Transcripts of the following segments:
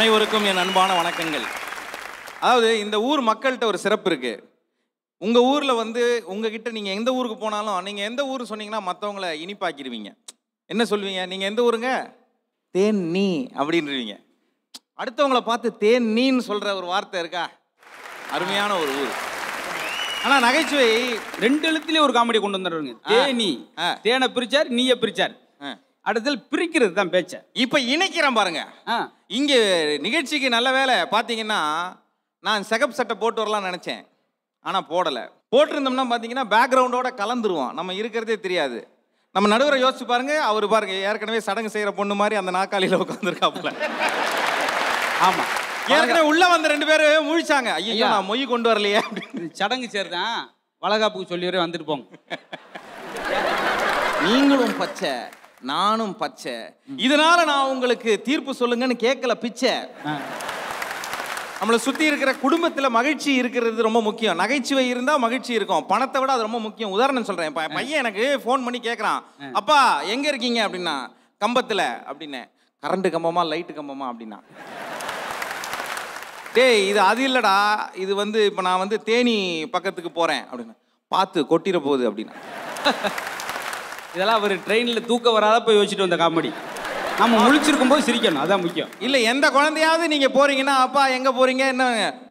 அனைவருக்கும் என் அன்பான வணக்கங்கள் அதாவது இந்த ஊர் மக்கள்கிட்ட ஒரு சிறப்பு இருக்குது உங்கள் ஊரில் வந்து உங்ககிட்ட நீங்கள் எந்த ஊருக்கு போனாலும் நீங்கள் எந்த ஊர் சொன்னீங்கன்னா மற்றவங்கள இனிப்பாக்கிடுவீங்க என்ன சொல்லுவீங்க நீங்கள் எந்த ஊருங்க தேன் நீ அப்படின்றவீங்க அடுத்தவங்களை பார்த்து தேன் நீன்னு சொல்கிற ஒரு வார்த்தை இருக்கா அருமையான ஒரு ஊர் ஆனால் நகைச்சுவை ரெண்டு எழுத்துலயும் ஒரு காமெடி கொண்டு வந்துடுறேங்க தேனி தேனை பிரிச்சார் நீயை பிரிச்சார் அடுத்தது பிரிக்கிறது தான் பேச்சை இப்போ இணைக்கிறேன் பாருங்க இங்கே நிகழ்ச்சிக்கு நல்ல வேலை பார்த்தீங்கன்னா நான் செகப் சட்டை போட்டு வரலாம் நினச்சேன் ஆனால் போடலை போட்டிருந்தோம்னா பார்த்தீங்கன்னா பேக்ரவுண்டோட கலந்துருவோம் நம்ம இருக்கிறதே தெரியாது நம்ம நடுவர் யோசிச்சு பாருங்க அவர் பாருங்க ஏற்கனவே சடங்கு செய்கிற பொண்ணு மாதிரி அந்த உட்காந்துருக்கா உட்காந்துருக்காப்புல ஆமாம் ஏற்கனவே உள்ள வந்த ரெண்டு பேரும் முழிச்சாங்க ஐயோ நான் மொய் கொண்டு வரலையே சடங்கு சேர்தான் வளகாப்புக்கு சொல்லி வரே வந்துட்டு போங்க நீங்களும் பச்சை நானும் பச்சை இதனால நான் உங்களுக்கு தீர்ப்பு சொல்லுங்கன்னு கேட்கல பிச்சை நம்மளை சுற்றி இருக்கிற குடும்பத்தில் மகிழ்ச்சி இருக்கிறது ரொம்ப முக்கியம் நகைச்சுவை இருந்தால் மகிழ்ச்சி இருக்கும் பணத்தை விட அது ரொம்ப முக்கியம் உதாரணம் சொல்கிறேன் இப்போ பையன் எனக்கு ஃபோன் பண்ணி கேட்குறான் அப்பா எங்கே இருக்கீங்க அப்படின்னா கம்பத்தில் அப்படின்னு கரண்ட்டு கம்பமா லைட்டு கம்பமா அப்படின்னா டேய் இது அது இல்லைடா இது வந்து இப்போ நான் வந்து தேனி பக்கத்துக்கு போகிறேன் அப்படின்னு பார்த்து கொட்டிட போகுது அப்படின்னா இதெல்லாம் அவர் ட்ரெயினில் தூக்க போய் யோசிச்சுட்டு வந்த காமெடி நம்ம முழிச்சிருக்கும் போது சிரிக்கணும் அதான் முக்கியம் இல்லை எந்த குழந்தையாவது நீங்க போறீங்கன்னா அப்பா எங்க போறீங்க என்ன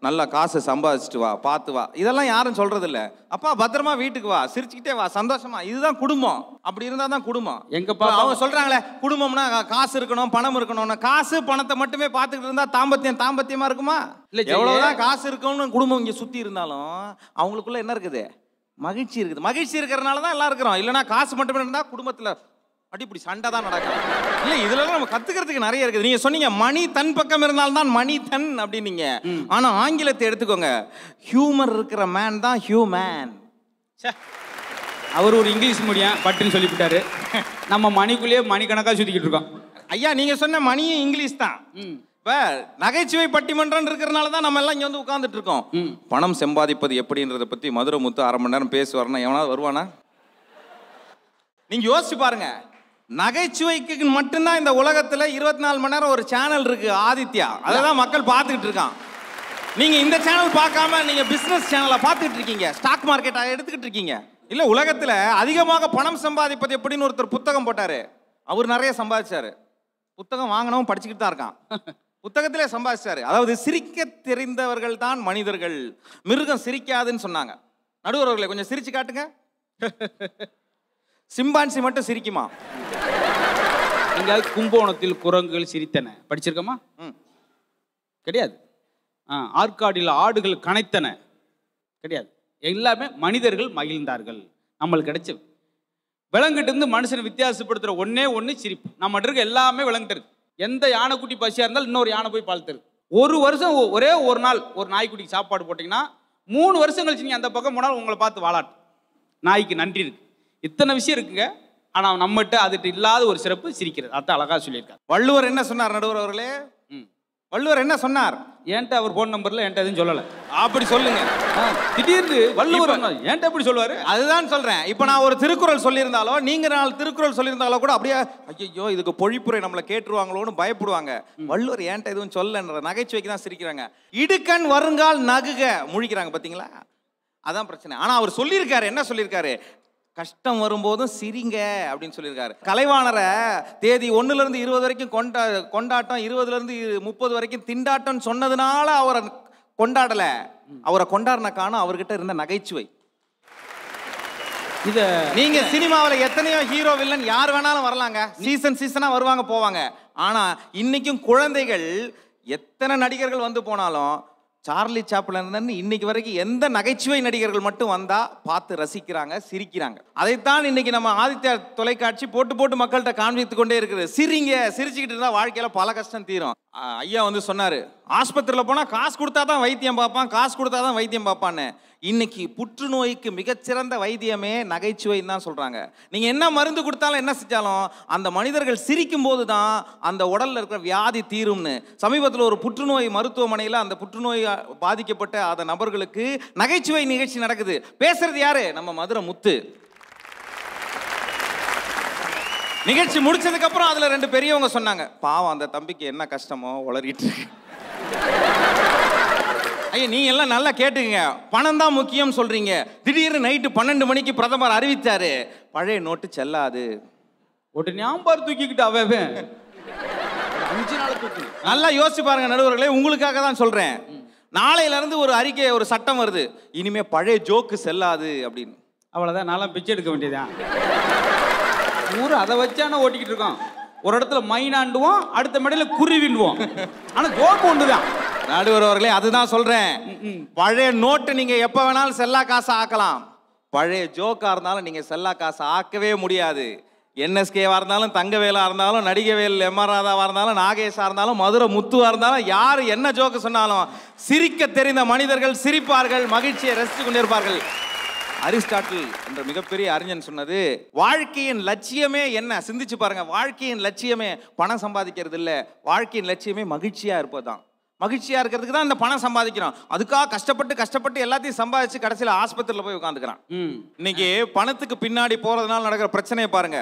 நல்லா காசை சம்பாதிச்சுட்டு வா பார்த்து வா இதெல்லாம் யாரும் சொல்றது இல்லை அப்பா பத்திரமா வீட்டுக்கு வா சிரிச்சுக்கிட்டே வா சந்தோஷமா இதுதான் குடும்பம் அப்படி இருந்தா தான் குடும்பம் எங்க அவங்க சொல்றாங்களே குடும்பம்னா காசு இருக்கணும் பணம் இருக்கணும்னா காசு பணத்தை மட்டுமே பார்த்துக்கிட்டு இருந்தா தாம்பத்தியம் தாம்பத்தியமா இருக்குமா இல்லை எவ்வளவுதான் காசு இருக்கணும்னு குடும்பம் இங்க சுத்தி இருந்தாலும் அவங்களுக்குள்ள என்ன இருக்குது மகிழ்ச்சி இருக்குது மகிழ்ச்சி இருக்கிறனால தான் எல்லாம் இருக்கிறோம் இல்லைனா காசு மட்டுமே இருந்தால் குடும்பத்தில் அடிப்படி சண்டை தான் நடக்கும் இல்லை இதுலலாம் நம்ம கற்றுக்கிறதுக்கு நிறைய இருக்குது நீங்கள் சொன்னீங்க மணி தன் பக்கம் இருந்தால்தான் மணி தன் அப்படின்னீங்க ஆனால் ஆங்கிலத்தை எடுத்துக்கோங்க ஹியூமர் இருக்கிற மேன் தான் ஹியூமேன் அவர் ஒரு இங்கிலீஷ் மீடியம் பட்டுன்னு சொல்லிவிட்டாரு நம்ம மணிக்குள்ளேயே மணிக்கணக்காக சுற்றிக்கிட்டு இருக்கோம் ஐயா நீங்கள் சொன்ன மணியும் இங்கிலீஷ் தான் இப்போ நகைச்சுவை பட்டிமன்றம் இருக்கிறனால தான் நம்ம எல்லாம் இங்கே வந்து உட்காந்துட்டு இருக்கோம் பணம் சம்பாதிப்பது எப்படின்றத பற்றி மதுரை முத்து அரை மணி நேரம் பேசுவார்னா எவனாவது வருவானா நீங்கள் யோசிச்சு பாருங்க நகைச்சுவைக்கு மட்டும்தான் இந்த உலகத்தில் இருபத்தி நாலு மணி நேரம் ஒரு சேனல் இருக்கு ஆதித்யா அதை தான் மக்கள் பார்த்துக்கிட்டு இருக்கான் நீங்கள் இந்த சேனல் பார்க்காம நீங்கள் பிஸ்னஸ் சேனலை பார்த்துக்கிட்டு இருக்கீங்க ஸ்டாக் மார்க்கெட்டை எடுத்துக்கிட்டு இருக்கீங்க இல்லை உலகத்தில் அதிகமாக பணம் சம்பாதிப்பது எப்படின்னு ஒருத்தர் புத்தகம் போட்டார் அவர் நிறைய சம்பாதிச்சார் புத்தகம் வாங்கினவும் படிச்சுக்கிட்டு தான் இருக்கான் புத்தகத்திலே சம்பாதிச்சாரு அதாவது சிரிக்க தெரிந்தவர்கள் தான் மனிதர்கள் மிருகம் சிரிக்காதுன்னு சொன்னாங்க நடுவர்களை கொஞ்சம் சிரிச்சு காட்டுங்க சிம்பான்சி மட்டும் சிரிக்குமா எங்கேயாவது கும்போணத்தில் குரங்குகள் சிரித்தன படிச்சிருக்கமா கிடையாது ஆற்காடில் ஆடுகள் கனைத்தன கிடையாது எல்லாமே மனிதர்கள் மகிழ்ந்தார்கள் நம்மளுக்கு கிடைச்சது விலங்கிட்டு இருந்து மனுஷனை வித்தியாசப்படுத்துகிற ஒன்னே ஒன்று சிரிப்பு நம்ம எல்லாமே விலங்கிட்டு இருக்கு எந்த யானைக்குட்டி பசியாக இருந்தாலும் இன்னொரு யானை போய் பால் தருது ஒரு வருஷம் ஒரே ஒரு நாள் ஒரு நாய்க்குட்டிக்கு சாப்பாடு போட்டிங்கன்னா மூணு வருஷம் கழிச்சு நீங்கள் அந்த பக்கம் போனால் உங்களை பார்த்து வாழாட்டு நாய்க்கு நன்றி இருக்குது இத்தனை விஷயம் இருக்குங்க ஆனால் நம்மகிட்ட அதுட்டு இல்லாத ஒரு சிறப்பு சிரிக்கிறது அதான் அழகாக சொல்லியிருக்காரு வள்ளுவர் என்ன சொன்னார் நடுவர் அவர்களே வள்ளுவர் என்ன சொன்னார் என்கிட்ட அவர் ஃபோன் நம்பர்ல என்கிட்ட எதுவும் சொல்லலை அப்படி சொல்லுங்க திடீர்னு வள்ளுவர் என்கிட்ட எப்படி சொல்லுவார் அதுதான் சொல்றேன் இப்போ நான் ஒரு திருக்குறள் சொல்லியிருந்தாலோ நீங்க நாள் திருக்குறள் சொல்லியிருந்தாலோ கூட அப்படியே ஐயோ இதுக்கு பொழிப்புரை நம்மளை கேட்டுருவாங்களோன்னு பயப்படுவாங்க வள்ளுவர் என்கிட்ட எதுவும் சொல்லன்ற நகைச்சுவைக்கு தான் சிரிக்கிறாங்க இடுக்கண் வருங்கால் நகுக முழிக்கிறாங்க பார்த்தீங்களா அதான் பிரச்சனை ஆனால் அவர் சொல்லியிருக்காரு என்ன சொல்லியிருக்காரு கஷ்டம் வரும்போதும் சிரிங்க அப்படின்னு சொல்லியிருக்காரு கலைவாணரை தேதி ஒன்றுலேருந்து இருபது வரைக்கும் கொண்டா கொண்டாட்டம் இருபதுலேருந்து முப்பது வரைக்கும் திண்டாட்டம்னு சொன்னதுனால அவரை கொண்டாடலை அவரை கொண்டாடின காணும் அவர்கிட்ட இருந்த நகைச்சுவை இது நீங்க சினிமாவில் எத்தனையோ ஹீரோ வில்லன் யார் வேணாலும் வரலாங்க சீசன் சீசனாக வருவாங்க போவாங்க ஆனால் இன்னைக்கும் குழந்தைகள் எத்தனை நடிகர்கள் வந்து போனாலும் சார்லி சாப்ளின்லேருந்து இன்னைக்கு வரைக்கும் எந்த நகைச்சுவை நடிகர்கள் மட்டும் வந்தால் பார்த்து ரசிக்கிறாங்க சிரிக்கிறாங்க அதைத்தான் இன்னைக்கு நம்ம ஆதித்யா தொலைக்காட்சி போட்டு போட்டு மக்கள்கிட்ட காண்பித்து கொண்டே இருக்குது சிரிங்க சிரிச்சுக்கிட்டு இருந்தால் வாழ்க்கையில் பல கஷ்டம் தீரும் ஐயா வந்து சொன்னார் ஆஸ்பத்திரியில் போனால் காசு கொடுத்தா தான் வைத்தியம் பார்ப்பான் காசு கொடுத்தா தான் வைத்தியம் பார்ப்பான்னு இன்னைக்கு புற்றுநோய்க்கு மிகச்சிறந்த வைத்தியமே நகைச்சுவைன்னு தான் சொல்கிறாங்க நீங்கள் என்ன மருந்து கொடுத்தாலும் என்ன செஞ்சாலும் அந்த மனிதர்கள் சிரிக்கும் போது தான் அந்த உடலில் இருக்கிற வியாதி தீரும்னு சமீபத்தில் ஒரு புற்றுநோய் மருத்துவமனையில் அந்த புற்றுநோய் பாதிக்கப்பட்ட அந்த நபர்களுக்கு நகைச்சுவை நிகழ்ச்சி நடக்குது பேசுறது யாரு நம்ம மதுரை முத்து நிகழ்ச்சி முடிச்சதுக்கப்புறம் அதில் ரெண்டு பெரியவங்க சொன்னாங்க பாவம் அந்த தம்பிக்கு என்ன கஷ்டமோ உளறிட்டு இருக்கு ஐயா நீ எல்லாம் நல்லா கேட்டுங்க பணம் தான் முக்கியம் சொல்றீங்க திடீர்னு நைட்டு பன்னெண்டு மணிக்கு பிரதமர் அறிவித்தாரு பழைய நோட்டு செல்லாது ஒரு ஞாபகம் தூக்கிக்கிட்டு அவவே அஞ்சு நாள் தூக்கி நல்லா யோசிச்சு பாருங்க நடுவர்களே உங்களுக்காக தான் சொல்றேன் நாளையிலேருந்து ஒரு அறிக்கை ஒரு சட்டம் வருது இனிமே பழைய ஜோக்கு செல்லாது அப்படின்னு அவ்வளோதான் நான்லாம் பிச்சை எடுக்க வேண்டியதான் ஊர் அதை வச்சான ஓட்டிக்கிட்டு இருக்கோம் ஒரு இடத்துல மைனாண்டுவோம் அடுத்த மேடையில் குருவிண்டுவோம் ஆனால் ஜோக்கு ஒன்றுதான் தான் நடுவர் அதுதான் சொல்கிறேன் பழைய நோட்டு நீங்கள் எப்போ வேணாலும் செல்லா காசை ஆக்கலாம் பழைய ஜோக்காக இருந்தாலும் நீங்கள் செல்லா காசை ஆக்கவே முடியாது என்எஸ்கேவாக இருந்தாலும் தங்கவேலாக இருந்தாலும் நடிகவேல் எம்ஆர் ராதாவாக இருந்தாலும் நாகேஷாக இருந்தாலும் மதுரை முத்துவாக இருந்தாலும் யார் என்ன ஜோக்கு சொன்னாலும் சிரிக்க தெரிந்த மனிதர்கள் சிரிப்பார்கள் மகிழ்ச்சியை ரசித்து கொண்டிருப்பார்கள் அரிஸ்டாட்டில் என்ற மிகப்பெரிய அறிஞன் சொன்னது வாழ்க்கையின் லட்சியமே என்ன சிந்திச்சு பாருங்க வாழ்க்கையின் லட்சியமே பணம் சம்பாதிக்கிறது இல்லை வாழ்க்கையின் லட்சியமே மகிழ்ச்சியா இருப்பதுதான் மகிழ்ச்சியா இருக்கிறதுக்கு தான் இந்த பணம் சம்பாதிக்கிறோம் அதுக்காக கஷ்டப்பட்டு கஷ்டப்பட்டு எல்லாத்தையும் சம்பாதிச்சு கடைசியில் ஆஸ்பத்திரியில் போய் உட்காந்துக்கிறான் இன்னைக்கு பணத்துக்கு பின்னாடி போறதுனால நடக்கிற பிரச்சனையை பாருங்க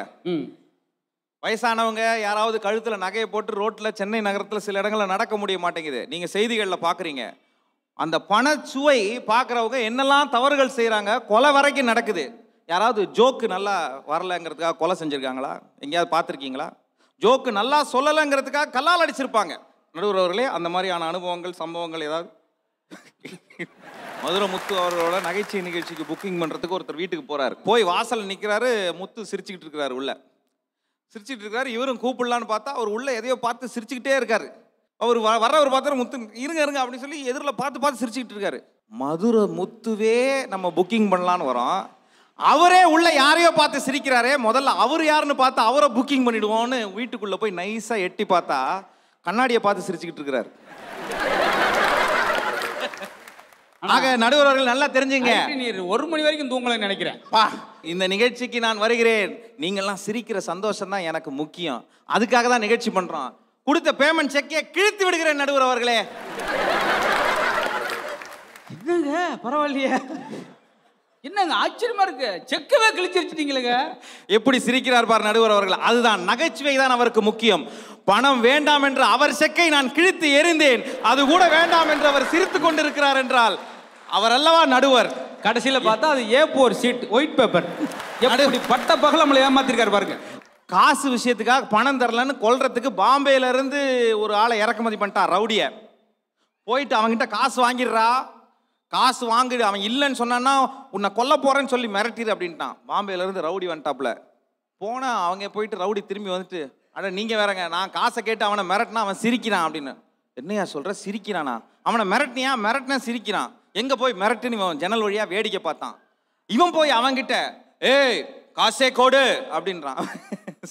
வயசானவங்க யாராவது கழுத்துல நகையை போட்டு ரோட்ல சென்னை நகரத்தில் சில இடங்களில் நடக்க முடிய மாட்டேங்குது நீங்க செய்திகளில் பாக்குறீங்க அந்த பணச்சுவை பார்க்குறவங்க என்னெல்லாம் தவறுகள் செய்கிறாங்க கொலை வரைக்கும் நடக்குது யாராவது ஜோக்கு நல்லா வரலைங்கிறதுக்காக கொலை செஞ்சுருக்காங்களா எங்கேயாவது பார்த்துருக்கீங்களா ஜோக்கு நல்லா சொல்லலைங்கிறதுக்காக கல்லால் அடிச்சிருப்பாங்க நடுவர்களே அந்த மாதிரியான அனுபவங்கள் சம்பவங்கள் ஏதாவது மதுரை முத்து அவர்களோட நகைச்சுவை நிகழ்ச்சிக்கு புக்கிங் பண்ணுறதுக்கு ஒருத்தர் வீட்டுக்கு போகிறார் போய் வாசல் நிற்கிறாரு முத்து சிரிச்சுக்கிட்டு இருக்கிறாரு உள்ளே சிரிச்சுட்டு இருக்காரு இவரும் கூப்பிடலான்னு பார்த்தா அவர் உள்ளே எதையோ பார்த்து சிரிச்சுக்கிட்டே இருக்காரு அவர் வ வர்றவர் பார்த்தாரு முத்து இருங்க இருங்க அப்படின்னு சொல்லி எதிரில் பார்த்து பார்த்து சிரிச்சுக்கிட்டு இருக்காரு மதுரை முத்துவே நம்ம புக்கிங் பண்ணலான்னு வரோம் அவரே உள்ள யாரையோ பார்த்து சிரிக்கிறாரே முதல்ல அவர் யாருன்னு பார்த்து அவரை புக்கிங் பண்ணிடுவோம்னு வீட்டுக்குள்ளே போய் நைஸாக எட்டி பார்த்தா கண்ணாடியை பார்த்து சிரிச்சுக்கிட்டு இருக்கிறாரு ஆக நடுவர் அவர்கள் நல்லா தெரிஞ்சுங்க ஒரு மணி வரைக்கும் தூங்கலன்னு நினைக்கிறேன் பா இந்த நிகழ்ச்சிக்கு நான் வருகிறேன் நீங்கள்லாம் சிரிக்கிற சந்தோஷம் தான் எனக்கு முக்கியம் அதுக்காக தான் நிகழ்ச்சி பண்ணுறோம் கொடுத்த பேமெண்ட் செக்கே கிழித்து விடுகிறேன் நடுவர் அவர்களே என்னங்க பரவாயில்லையே என்னங்க ஆச்சரியமா இருக்கு செக்கவே கிழிச்சிருச்சிட்டீங்களுங்க எப்படி சிரிக்கிறார் பார் நடுவர் அவர்கள் அதுதான் நகைச்சுவை தான் அவருக்கு முக்கியம் பணம் வேண்டாம் என்று அவர் செக்கை நான் கிழித்து எரிந்தேன் அது கூட வேண்டாம் என்று அவர் சிரித்து கொண்டிருக்கிறார் என்றால் அவர் அல்லவா நடுவர் கடைசியில் பார்த்தா அது A four sheet white paper எப்படி பட்ட பகல நம்மளை ஏமாத்திருக்காரு பாருங்க காசு விஷயத்துக்காக பணம் தரலன்னு கொல்றதுக்கு பாம்பேலேருந்து ஒரு ஆளை இறக்குமதி பண்ணிட்டான் ரவுடியை போயிட்டு அவங்ககிட்ட காசு வாங்கிடுறா காசு வாங்கிடு அவன் இல்லைன்னு சொன்னான்னா உன்னை கொல்ல போகிறேன்னு சொல்லி மிரட்டிடு அப்படின்ட்டான் பாம்பேலேருந்து ரவுடி வந்துட்டாப்புல போனால் அவங்க போயிட்டு ரவுடி திரும்பி வந்துட்டு அட நீங்கள் வேறங்க நான் காசை கேட்டு அவனை மிரட்டினா அவன் சிரிக்கிறான் அப்படின்னு என்னையா சொல்கிற சிரிக்கிறானா அவனை மிரட்டினியா மிரட்டினா சிரிக்கிறான் எங்கே போய் மிரட்டுன்னு இவன் ஜன்னல் வழியாக வேடிக்கை பார்த்தான் இவன் போய் அவன்கிட்ட ஏய் காசே கோடு அப்படின்றான்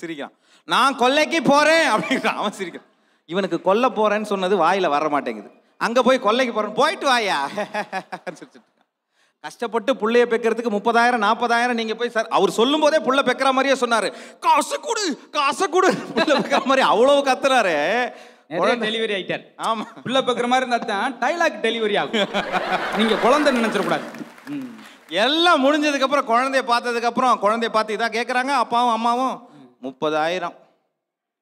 சிரிக்கிறான் நான் கொல்லைக்கு போறேன் அப்படின்றான் அவன் சிரிக்கிறான் இவனுக்கு கொல்ல போறேன்னு சொன்னது வாயில வர மாட்டேங்குது அங்கே போய் கொல்லைக்கு போகிறேன் போயிட்டு வாயா சிரிச்சுட்டு கஷ்டப்பட்டு புள்ளைய பெக்கிறதுக்கு முப்பதாயிரம் நாற்பதாயிரம் நீங்கள் போய் சார் அவர் சொல்லும் போதே புள்ள பெக்கிற மாதிரியே சொன்னார் காசு கொடு காசு கொடு புள்ள பெக்கிற மாதிரி அவ்வளோ கத்துறாரு டெலிவரி ஆயிட்டார் ஆமா புள்ள பெக்கிற மாதிரி இருந்தாத்தான் டைலாக் டெலிவரி ஆகும் நீங்க குழந்தை நினைச்சிடக்கூடாது எல்லாம் முடிஞ்சதுக்கப்புறம் குழந்தைய பார்த்ததுக்கப்புறம் குழந்தைய பார்த்து இதான் கேட்குறாங்க அப்பாவும் அம்மாவும் முப்பதாயிரம்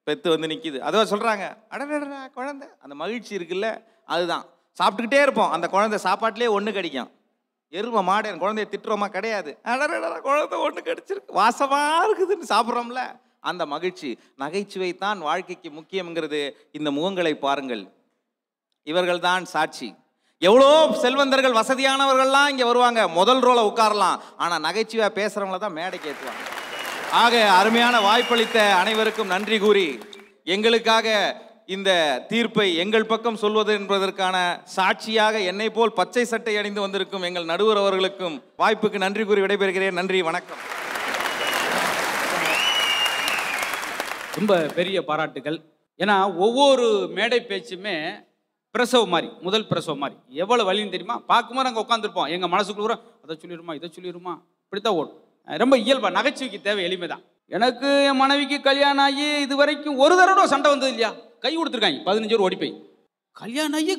பெத்து வந்து நிற்கிது அதுவா சொல்கிறாங்க அடடடா குழந்தை அந்த மகிழ்ச்சி இருக்குல்ல அதுதான் சாப்பிட்டுக்கிட்டே இருப்போம் அந்த குழந்தை சாப்பாட்டிலே ஒன்று கிடைக்கும் எருமை மாடு என் குழந்தைய திட்டுறோமா கிடையாது அடடடா குழந்தை ஒன்று கிடைச்சிருக்கு வாசமாக இருக்குதுன்னு சாப்பிட்றோம்ல அந்த மகிழ்ச்சி நகைச்சுவை தான் வாழ்க்கைக்கு முக்கியங்கிறது இந்த முகங்களை பாருங்கள் இவர்கள் தான் சாட்சி எவ்வளோ செல்வந்தர்கள் வசதியானவர்கள்லாம் இங்கே வருவாங்க முதல் ரோலை உட்காரலாம் ஆனால் நகைச்சுவையாக பேசுகிறவங்கள தான் மேடைக்கு ஏற்றுவாங்க ஆக அருமையான வாய்ப்பளித்த அனைவருக்கும் நன்றி கூறி எங்களுக்காக இந்த தீர்ப்பை எங்கள் பக்கம் சொல்வது என்பதற்கான சாட்சியாக என்னை போல் பச்சை சட்டை அணிந்து வந்திருக்கும் எங்கள் நடுவர் அவர்களுக்கும் வாய்ப்புக்கு நன்றி கூறி விடைபெறுகிறேன் நன்றி வணக்கம் ரொம்ப பெரிய பாராட்டுகள் ஏன்னா ஒவ்வொரு மேடை பேச்சுமே பிரசவ மாதிரி முதல் பிரசவ மாதிரி எவ்வளோ வழின்னு தெரியுமா பார்க்கும்போது நாங்கள் உட்காந்துருப்போம் எங்கள் மனசுக்குள்ள அதை சொல்லிடுமா இதை சொல்லிடுமா இப்படித்தான் ஓடும் ரொம்ப இயல்பா நகைச்சுவைக்கு தேவை எளிமை தான் எனக்கு என் மனைவிக்கு கல்யாணம் ஆகி இது வரைக்கும் ஒரு தடவை சண்டை வந்தது இல்லையா கை கொடுத்துருக்காங்க பதினஞ்சு ஓடி போய் கல்யாணம் ஆகி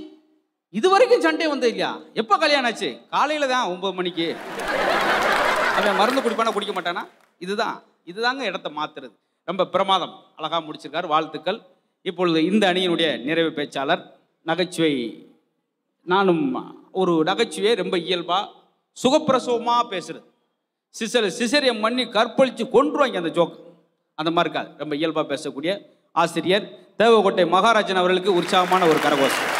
இது வரைக்கும் சண்டை வந்தது இல்லையா எப்போ கல்யாணம் ஆச்சு காலையில் தான் ஒம்பது மணிக்கு அவன் மருந்து குடிப்பானா குடிக்க மாட்டானா இதுதான் இதுதாங்க இடத்த மாத்துறது ரொம்ப பிரமாதம் அழகாக முடிச்சிருக்காரு வாழ்த்துக்கள் இப்பொழுது இந்த அணியினுடைய நிறைவு பேச்சாளர் நகைச்சுவை நானும் ஒரு நகைச்சுவையை ரொம்ப இயல்பாக சுகப்பிரசவமாக பேசுகிறது சிசர சிசரிய பண்ணி கற்பழித்து கொன்றுவாங்க அந்த ஜோக் அந்த மாதிரி இருக்காது ரொம்ப இயல்பாக பேசக்கூடிய ஆசிரியர் தேவகோட்டை மகாராஜன் அவர்களுக்கு உற்சாகமான ஒரு கரகோஷம்